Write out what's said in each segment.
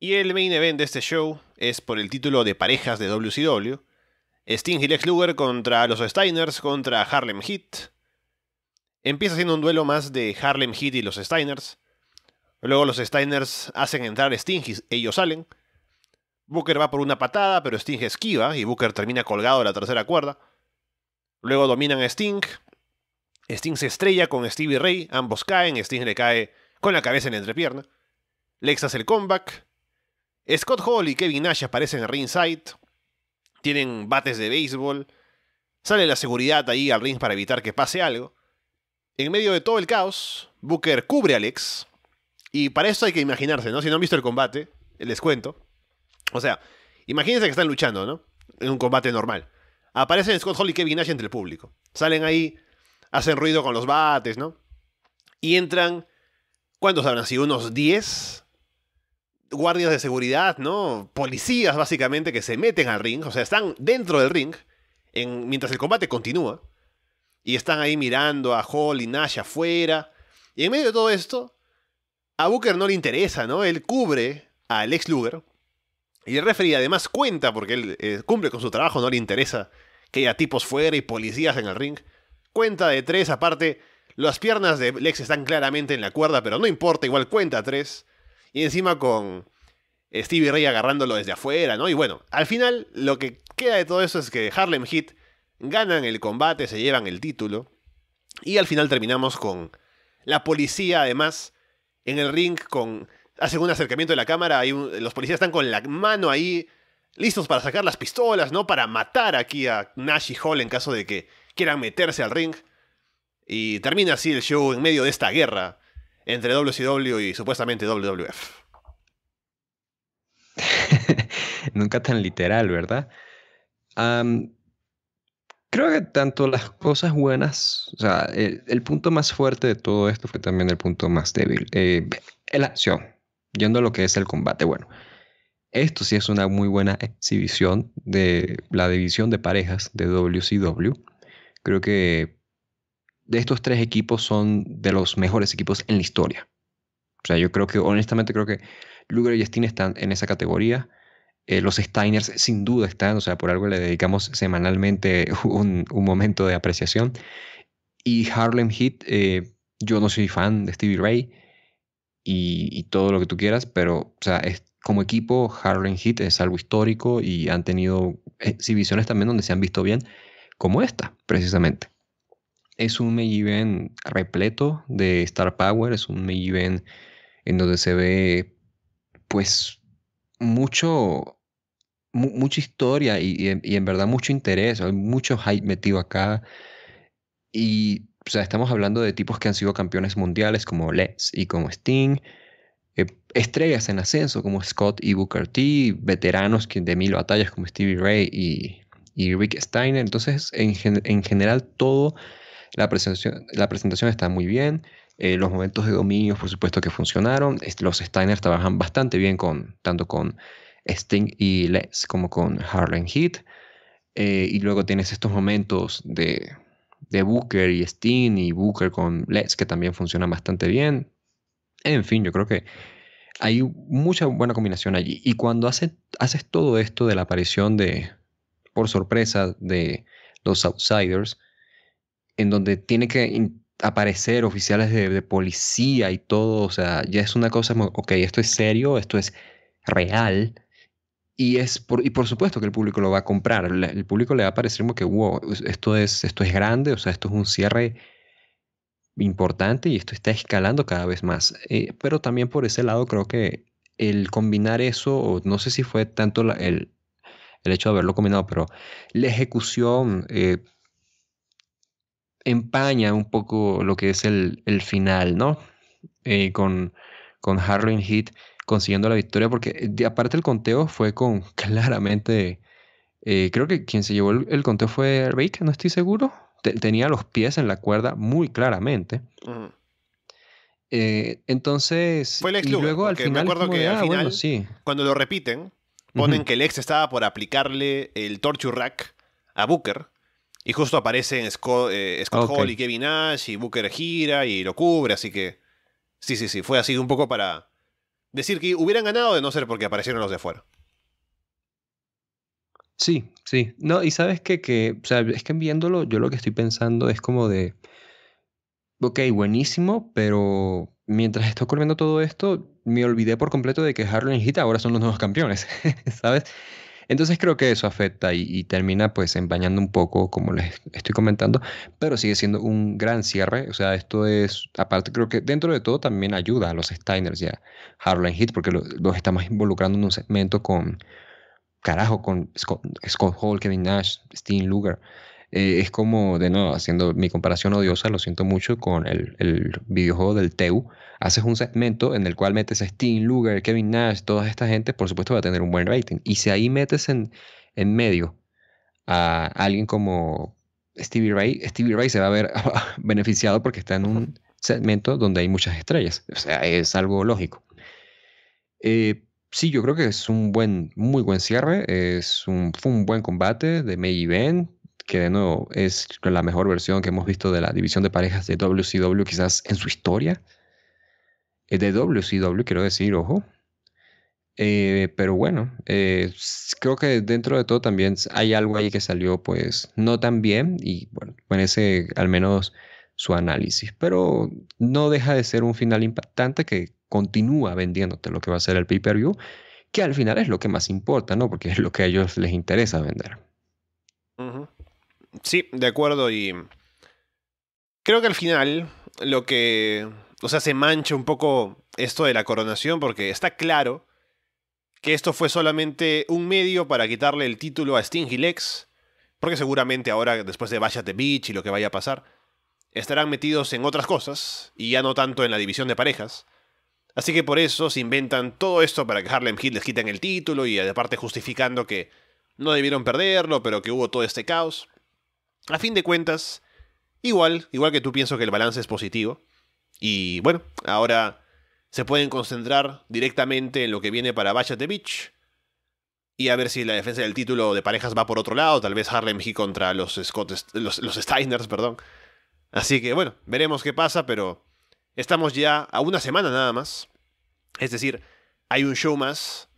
Y el main event de este show es por el título de parejas de WCW. Sting y Lex Luger contra los Steiners contra Harlem Heat. Empieza siendo un duelo más de Harlem Heat y los Steiners. Luego los Steiners hacen entrar a Sting y ellos salen. Booker va por una patada, pero Sting esquiva y Booker termina colgado de la tercera cuerda. Luego dominan a Sting. Sting se estrella con Stevie Ray, ambos caen, Sting le cae con la cabeza en la entrepierna. Lex hace el comeback, Scott Hall y Kevin Nash aparecen en ringside. Tienen bates de béisbol. Sale la seguridad ahí al ring para evitar que pase algo. En medio de todo el caos, Booker cubre a Alex. Y para esto hay que imaginarse, ¿no? Si no han visto el combate, les cuento. O sea, imagínense que están luchando, ¿no? En un combate normal. Aparecen Scott Hall y Kevin Nash entre el público. Salen ahí, hacen ruido con los bates, ¿no? Y entran, ¿cuántos habrán sido? Unos 10 guardias de seguridad, ¿no? Policías, básicamente, que se meten al ring, o sea, están dentro del ring, mientras el combate continúa, y están ahí mirando a Hall y Nash afuera. Y en medio de todo esto, a Booker no le interesa, ¿no? Él cubre a Lex Luger, y el referee además cuenta, porque él eh, cumple con su trabajo, no le interesa que haya tipos fuera y policías en el ring. Cuenta de tres, aparte, las piernas de Lex están claramente en la cuerda, pero no importa, igual cuenta tres. Y encima con eh, Stevie Ray agarrándolo desde afuera, ¿no? Y bueno, al final lo que queda de todo eso es que Harlem Heat ganan el combate, se llevan el título. Y al final terminamos con la policía, además, en el ring con... Hacen un acercamiento de la cámara, y los policías están con la mano ahí, listos para sacar las pistolas, ¿no? Para matar aquí a Nash y Hall en caso de que quieran meterse al ring. Y termina así el show en medio de esta guerra entre WCW y supuestamente WWF. Nunca tan literal, ¿verdad? creo que tanto las cosas buenas, o sea, el, punto más fuerte de todo esto fue también el punto más débil. Eh, la acción, yendo a lo que es el combate. Bueno, esto sí es una muy buena exhibición de la división de parejas de WCW. Creo que de estos tres equipos son de los mejores equipos en la historia. O sea, yo creo que, honestamente, creo que Luger y Steen están en esa categoría. Eh, los Steiners sin duda están, o sea, por algo le dedicamos semanalmente un, momento de apreciación. Y Harlem Heat, eh, yo no soy fan de Stevie Ray y, todo lo que tú quieras, pero o sea, como equipo, Harlem Heat es algo histórico y han tenido exhibiciones también donde se han visto bien, como esta, precisamente es un event repleto de Star Power, es un event en donde se ve pues mucho, mucha historia y, en, verdad mucho interés, hay mucho hype metido acá y o sea, estamos hablando de tipos que han sido campeones mundiales como Les y como Sting, eh, estrellas en ascenso como Scott y Booker T, veteranos de mil batallas como Stevie Ray y, y Rick Steiner, entonces en, en general todo la presentación, está muy bien. Eh, los momentos de dominio, por supuesto, que funcionaron. Los Steiners trabajan bastante bien con tanto con Sting y Les como con Harlan Heat. Eh, y luego tienes estos momentos de, de Booker y Sting y Booker con Les que también funcionan bastante bien. En fin, yo creo que hay mucha buena combinación allí. Y cuando hace, haces todo esto de la aparición de, por sorpresa, de los Outsiders, en donde tiene que aparecer oficiales de, policía y todo, o sea, ya es una cosa, ok, esto es serio, esto es real, y, es por, y por supuesto que el público lo va a comprar, el, público le va a parecer como que, wow, esto es, esto es grande, o sea, esto es un cierre importante y esto está escalando cada vez más, eh, pero también por ese lado creo que el combinar eso, no sé si fue tanto el, el hecho de haberlo combinado, pero la ejecución... Eh, empaña un poco lo que es el, final, ¿no? Eh, con, con Harlem Heat consiguiendo la victoria, porque aparte el conteo fue con claramente, eh, creo que quien se llevó el, conteo fue que no estoy seguro, tenía los pies en la cuerda muy claramente. Eh, entonces, fue el ex y luego al final, me acuerdo que al ah, final, sí. cuando lo repiten, ponen que el ex estaba por aplicarle el torture rack a Booker y justo aparecen Scott, eh, Hall y Kevin Nash y Booker gira y lo cubre, así que sí, sí, sí, fue así un poco para decir que hubieran ganado de no ser porque aparecieron los de afuera. Sí, sí. No, y sabes que, que o sea, es que viéndolo, yo lo que estoy pensando es como de, ok, buenísimo, pero mientras está ocurriendo todo esto, me olvidé por completo de que Harlem y ahora son los nuevos campeones, ¿sabes? Entonces creo que eso afecta y, termina pues empañando un poco, como les estoy comentando, pero sigue siendo un gran cierre. O sea, esto es, aparte creo que dentro de todo también ayuda a los Steiners y a Harlan Heat, porque los estamos involucrando en un segmento con, carajo, con Scott, Scott Hall, Kevin Nash, Steve Luger. Eh, es como, de nuevo, haciendo mi comparación odiosa, lo siento mucho, con el, videojuego del TEU. Haces un segmento en el cual metes a Steam, Luger, Kevin Nash, toda esta gente, por supuesto va a tener un buen rating. Y si ahí metes en, medio a alguien como Stevie Ray, Stevie Ray se va a ver beneficiado porque está en un segmento donde hay muchas estrellas. O sea, es algo lógico. Eh, sí, yo creo que es un buen, muy buen cierre. Es un, fue un buen combate de May y Ben que de nuevo es la mejor versión que hemos visto de la división de parejas de WCW quizás en su historia. Eh, de WCW, quiero decir, ojo. Eh, pero bueno, eh, creo que dentro de todo también hay algo ahí que salió pues no tan bien y bueno, ese al menos su análisis, pero no deja de ser un final impactante que continúa vendiéndote lo que va a ser el pay-per-view, que al final es lo que más importa, ¿no? Porque es lo que a ellos les interesa vender. Ajá. Sí, de acuerdo. Y creo que al final lo que... O sea, se mancha un poco esto de la coronación porque está claro que esto fue solamente un medio para quitarle el título a Sting y Lex, porque seguramente ahora, después de Vaya the Beach y lo que vaya a pasar, estarán metidos en otras cosas y ya no tanto en la división de parejas. Así que por eso se inventan todo esto para que Harlem Heat les quiten el título y aparte justificando que no debieron perderlo, pero que hubo todo este caos a fin de cuentas, igual, igual que tú pienso que el balance es positivo. Y bueno, ahora se pueden concentrar directamente en lo que viene para Bachat de Beach. Y a ver si la defensa del título de parejas va por otro lado. Tal vez Harlem Heat contra los, Scott, los, Steiners, perdón. Así que bueno, veremos qué pasa, pero estamos ya a una semana nada más. Es decir, hay un show más,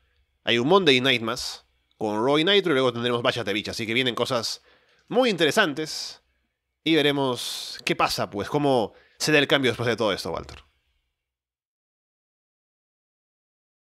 hay un Monday Night más, con Roy Nitro y luego tendremos Bachat Beach. Así que vienen cosas muy interesantes. Y veremos qué pasa, pues, cómo se da el cambio después de todo esto, Walter.